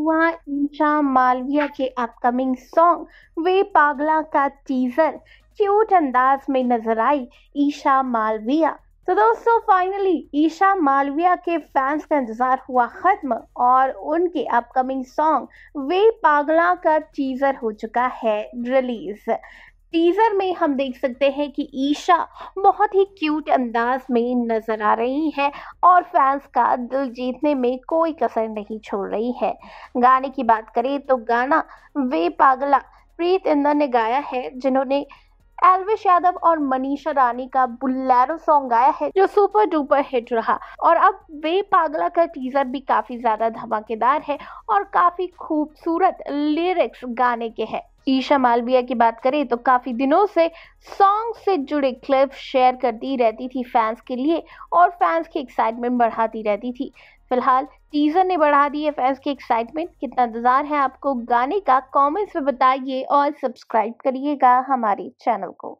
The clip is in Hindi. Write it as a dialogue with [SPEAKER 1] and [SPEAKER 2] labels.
[SPEAKER 1] हुआ ईशा मालविया के अपकमिंग सॉन्ग वे पागला का टीजर क्यूट अंदाज में नजर आई ईशा मालविया तो दोस्तों फाइनली ईशा मालविया के फैंस का इंतज़ार हुआ ख़त्म और उनके अपकमिंग सॉन्ग वे पागला का टीजर हो चुका है रिलीज़ टीजर में हम देख सकते हैं कि ईशा बहुत ही क्यूट अंदाज में नज़र आ रही है और फैंस का दिल जीतने में कोई कसर नहीं छोड़ रही है गाने की बात करें तो गाना वे पागला प्रीत इंदर ने गाया है जिन्होंने एलविश यादव और मनीषा रानी का बुल्लेरो सॉन्ग गाया है जो सुपर डुपर हिट रहा और अब वे पागला का टीजर भी काफी ज्यादा धमाकेदार है और काफी खूबसूरत लिरिक्स गाने के हैं ईशा मालविया की बात करें तो काफ़ी दिनों से सॉन्ग से जुड़े क्लिप शेयर करती रहती थी फैंस के लिए और फैंस की एक्साइटमेंट बढ़ाती रहती थी फिलहाल टीज़र ने बढ़ा दी है फैंस की एक्साइटमेंट कितना इंतज़ार है आपको गाने का कमेंट्स में बताइए और सब्सक्राइब करिएगा हमारे चैनल को